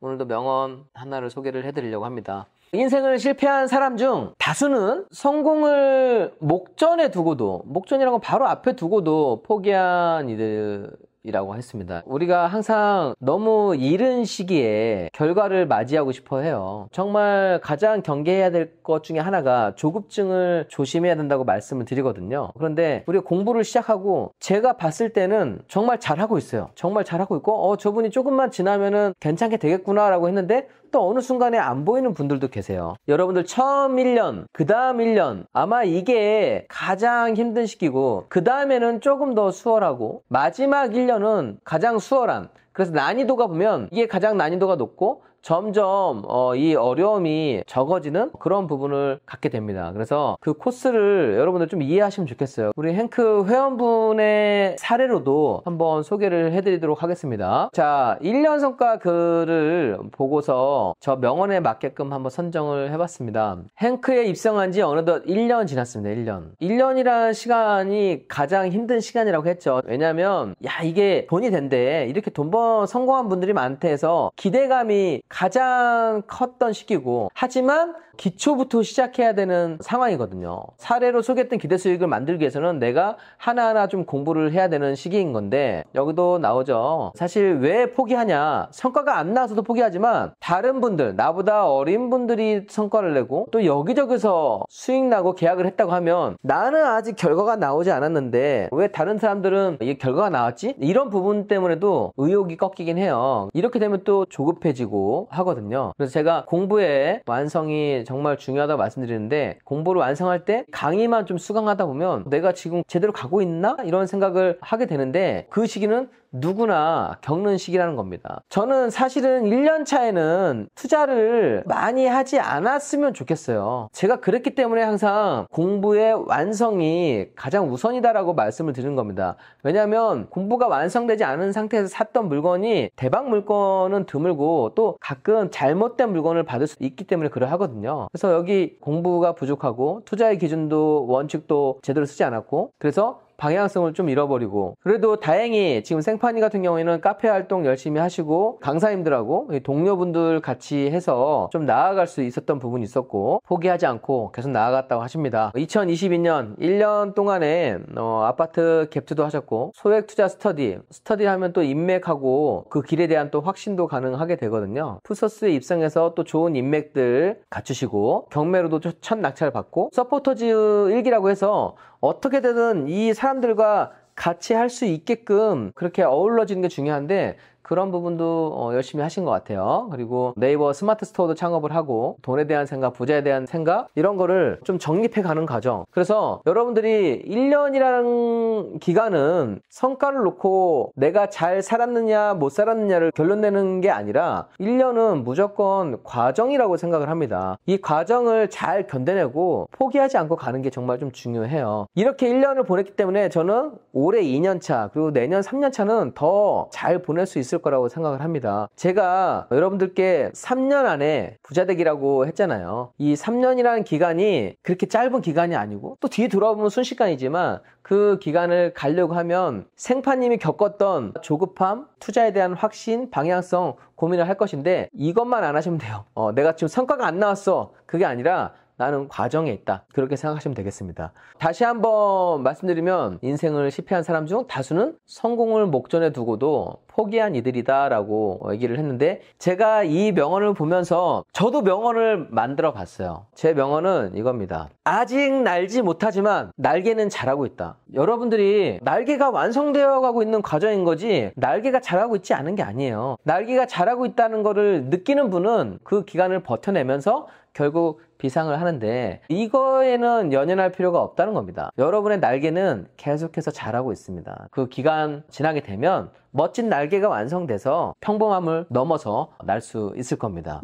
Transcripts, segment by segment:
오늘도 명언 하나를 소개를 해드리려고 합니다. 인생을 실패한 사람 중 다수는 성공을 목전에 두고도, 목전이라고 바로 앞에 두고도 포기한 이들 이라고 했습니다. 우리가 항상 너무 이른 시기에 결과를 맞이하고 싶어 해요. 정말 가장 경계해야 될 것 중에 하나가 조급증을 조심해야 된다고 말씀을 드리거든요. 그런데 우리가 공부를 시작하고 제가 봤을 때는 정말 잘하고 있어요. 정말 잘하고 있고, 어, 저분이 조금만 지나면은 괜찮게 되겠구나라고 했는데 또 어느 순간에 안 보이는 분들도 계세요. 여러분들 처음 1년, 그 다음 1년, 아마 이게 가장 힘든 시기고, 그 다음에는 조금 더 수월하고, 마지막 1년은 가장 수월한, 그래서 난이도가 보면 이게 가장 난이도가 높고 점점 어, 이 어려움이 적어지는 그런 부분을 갖게 됩니다. 그래서 그 코스를 여러분들 좀 이해하시면 좋겠어요. 우리 행크 회원분의 사례로도 한번 소개를 해드리도록 하겠습니다. 자, 1년 성과 글을 보고서 저 명언에 맞게끔 한번 선정을 해봤습니다. 행크에 입성한 지 어느덧 1년 지났습니다. 1년. 1년이란 시간이 가장 힘든 시간이라고 했죠. 왜냐하면 야 이게 돈이 된대 이렇게 돈번 성공한 분들이 많대서 기대감이 가장 컸던 시기고 하지만 기초부터 시작해야 되는 상황이거든요. 사례로 소개했던 기대 수익을 만들기 위해서는 내가 하나하나 좀 공부를 해야 되는 시기인 건데 여기도 나오죠. 사실 왜 포기하냐? 성과가 안 나와서도 포기하지만 다른 분들 나보다 어린 분들이 성과를 내고 또 여기저기서 수익 나고 계약을 했다고 하면 나는 아직 결과가 나오지 않았는데 왜 다른 사람들은 이 결과가 나왔지? 이런 부분 때문에도 의욕이 쪽이 꺾이긴 해요. 이렇게 되면 또 조급해지고 하거든요. 그래서 제가 공부에 완성이 정말 중요하다고 말씀드리는데 공부를 완성할 때 강의만 좀 수강하다 보면 내가 지금 제대로 가고 있나? 이런 생각을 하게 되는데 그 시기는 누구나 겪는 시기라는 겁니다. 저는 사실은 1년 차에는 투자를 많이 하지 않았으면 좋겠어요. 제가 그랬기 때문에 항상 공부의 완성이 가장 우선이다라고 말씀을 드리는 겁니다. 왜냐하면 공부가 완성되지 않은 상태에서 샀던 물건이 대박 물건은 드물고 또 가끔 잘못된 물건을 받을 수 있기 때문에 그러하거든요. 그래서 여기 공부가 부족하고 투자의 기준도 원칙도 제대로 쓰지 않았고 그래서 방향성을 좀 잃어버리고 그래도 다행히 지금 생판이 같은 경우에는 카페 활동 열심히 하시고 강사님들하고 동료분들 같이 해서 좀 나아갈 수 있었던 부분이 있었고 포기하지 않고 계속 나아갔다고 하십니다. 2022년 1년 동안에 어, 아파트 갭투도 하셨고 소액 투자 스터디 스터디 하면 또 인맥하고 그 길에 대한 또 확신도 가능하게 되거든요. 푸서스에 입성해서 또 좋은 인맥들 갖추시고 경매로도 첫 낙찰 받고 서포터즈 1기라고 해서 어떻게 되든 이 사람들과 같이 할 수 있게끔 그렇게 어울러지는 게 중요한데 그런 부분도 어, 열심히 하신 것 같아요. 그리고 네이버 스마트 스토어도 창업을 하고 돈에 대한 생각, 부자에 대한 생각 이런 거를 좀 정립해 가는 과정. 그래서 여러분들이 1년이라는 기간은 성과를 놓고 내가 잘 살았느냐 못 살았느냐를 결론 내는 게 아니라 1년은 무조건 과정이라고 생각을 합니다. 이 과정을 잘 견뎌내고 포기하지 않고 가는 게 정말 좀 중요해요. 이렇게 1년을 보냈기 때문에 저는 올해 2년 차 그리고 내년 3년 차는 더 잘 보낼 수 있을 있을 거라고 생각을 합니다. 제가 여러분들께 3년 안에 부자되기라고 했잖아요. 이 3년이라는 기간이 그렇게 짧은 기간이 아니고 또 뒤에 돌아보면 순식간이지만 그 기간을 가려고 하면 생파님이 겪었던 조급함, 투자에 대한 확신, 방향성 고민을 할 것인데 이것만 안 하시면 돼요. 어, 내가 지금 성과가 안 나왔어. 그게 아니라 나는 과정에 있다. 그렇게 생각하시면 되겠습니다. 다시 한번 말씀드리면 인생을 실패한 사람 중 다수는 성공을 목전에 두고도 포기한 이들이다라고 얘기를 했는데 제가 이 명언을 보면서 저도 명언을 만들어 봤어요. 제 명언은 이겁니다. 아직 날지 못하지만 날개는 잘하고 있다. 여러분들이 날개가 완성되어 가고 있는 과정인 거지 날개가 잘하고 있지 않은 게 아니에요. 날개가 잘하고 있다는 거를 느끼는 분은 그 기간을 버텨내면서 결국 비상을 하는데 이거에는 연연할 필요가 없다는 겁니다. 여러분의 날개는 계속해서 자라고 있습니다. 그 기간 지나게 되면 멋진 날개가 완성돼서 평범함을 넘어서 날 수 있을 겁니다.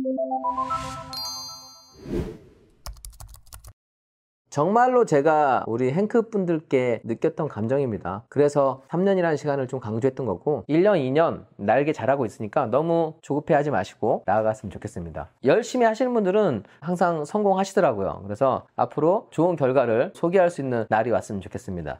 정말로 제가 우리 행크 분들께 느꼈던 감정입니다. 그래서 3년이라는 시간을 좀 강조했던 거고 1년, 2년 날개 잘하고 있으니까 너무 조급해하지 마시고 나아갔으면 좋겠습니다. 열심히 하시는 분들은 항상 성공하시더라고요. 그래서 앞으로 좋은 결과를 소개할 수 있는 날이 왔으면 좋겠습니다.